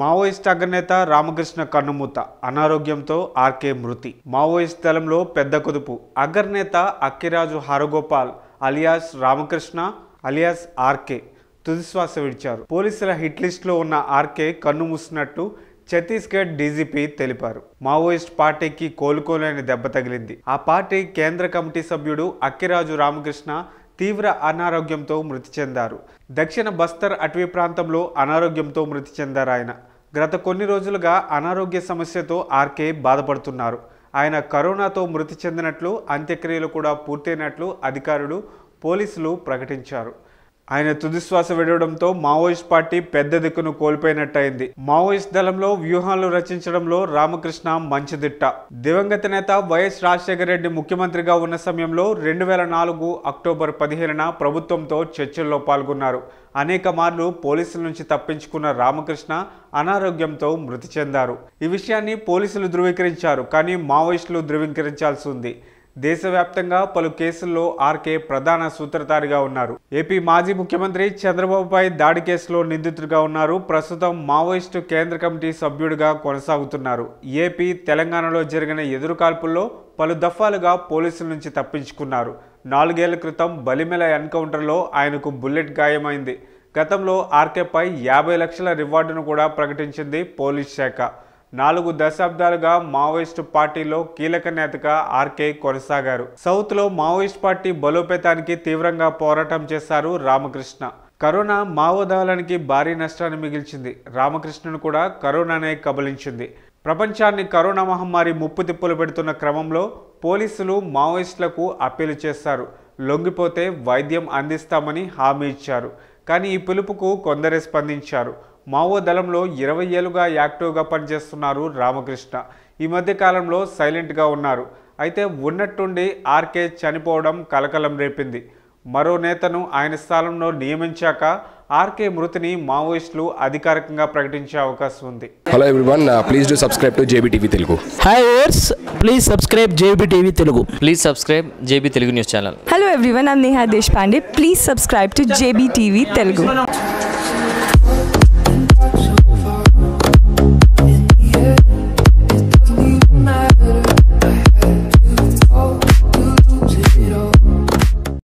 Maoist అగ్రనేత రామకృష్ణ కన్నుమూత అనారోగ్యంతో RK మృతి మావోయిస్ట్ దళంలో పెద్ద కుదుపు అగ్రనేత Akkiraju Haragopal alias Ramakrishna alias RK తుదిశ్వాస విడిచారు పోలీసుల హిట్ లిస్టులో ఉన్న ఆర్కే మూసినట్టు ఛత్తీస్గఢ్ డీజీపీ తెలిపారు మావోయిస్ట్ పార్టీకి కోలుకోలేని దెబ్బ తగిలింది ఆ పార్టీ కేంద్ర కమిటీ సభ్యుడు అక్కిరాజు రామకృష్ణ తీవ్ర అనారోగ్యంతో మృతి చెందారు దక్షిణ బస్తర్ అటవీ ప్రాంతంలో అనారోగ్యంతో మృతి చెందారు ఆయన గత కొన్ని రోజులుగా అనారోగ్య సమస్యతో ఆర్కే బాధపడుతున్నారు ఆయన కరోనాతో మృతి చెందినట్లు అంత్యక్రియలు కూడా పూర్తయినట్లు అధికారులు పోలీసులు ప్రకటించారు ఆయన తుదిశ్వాస విడవడంతో మావోయిస్ట్ పార్టీ పెద్ద దిక్కును కోల్పోయినట్టయింది మావోయిస్ట్ దళంలో వ్యూహాలు రచించడంలో రామకృష్ణ మంచి దిట్ట దివంగత నేత వైఎస్ రాజశేఖర రెడ్డి ముఖ్యమంత్రిగా ఉన్న సమయంలో రెండు వేల నాలుగు అక్టోబర్ పదిహేనున ప్రభుత్వంతో చర్చల్లో పాల్గొన్నారు అనేక మార్లు పోలీసుల నుంచి తప్పించుకున్న రామకృష్ణ అనారోగ్యంతో మృతి చెందారు ఈ విషయాన్ని పోలీసులు ధృవీకరించారు కానీ మావోయిస్టులు ధృవీకరించాల్సి ఉంది దేశవ్యాప్తంగా పలు కేసుల్లో ఆర్కే ప్రధాన సూత్రధారిగా ఉన్నారు ఏపీ మాజీ ముఖ్యమంత్రి చంద్రబాబుపై దాడి కేసులో నిందితుడిగా ఉన్నారు ప్రస్తుతం మావోయిస్టు కేంద్ర కమిటీ సభ్యుడిగా కొనసాగుతున్నారు ఏపీ తెలంగాణలో జరిగిన ఎదురుకాల్పుల్లో పలు దఫాలుగా పోలీసుల నుంచి తప్పించుకున్నారు నాలుగేళ్ల క్రితం బలిమెల ఎన్కౌంటర్లో ఆయనకు బుల్లెట్ గాయమైంది గతంలో ఆర్కేపై యాభై లక్షల రివార్డును కూడా ప్రకటించింది పోలీస్ శాఖ నాలుగు దశాబ్దాలుగా మావోయిస్టు పార్టీలో కీలక నేతగా ఆర్కే కొనసాగారు సౌత్లో మావోయిస్ట్ పార్టీ బలోపేతానికి తీవ్రంగా పోరాటం చేశారు రామకృష్ణ కరోనా మావోదాలనికి భారీ నష్టాన్ని మిగిల్చింది రామకృష్ణను కూడా కరోనానే కబలించింది ప్రపంచాన్ని కరోనా మహమ్మారి ముప్పు తిప్పులు పెడుతున్న క్రమంలో పోలీసులు మావోయిస్టులకు అప్పీలు చేశారు లొంగిపోతే వైద్యం అందిస్తామని హామీ ఇచ్చారు కానీ ఈ పిలుపుకు కొందరే స్పందించారు మావో దళంలో ఇరవై ఏళ్ళుగా యాక్టివ్గా పనిచేస్తున్నారు రామకృష్ణ ఈ మధ్య కాలంలో సైలెంట్గా ఉన్నారు అయితే ఉన్నట్టుండి ఆర్కే చనిపోవడం కలకలం రేపింది మరో నేతను ఆయన స్థానంలో నియమించాక ఆర్కే మృతిని మావోయిస్టులు అధికారికంగా ప్రకటించే అవకాశం ఉంది hello everyone please do subscribe to JB TV Telugu hi ours please subscribe JB TV Telugu please subscribe JB Telugu news channel hello everyone I Neha Deshpande please subscribe to JB TV Telugu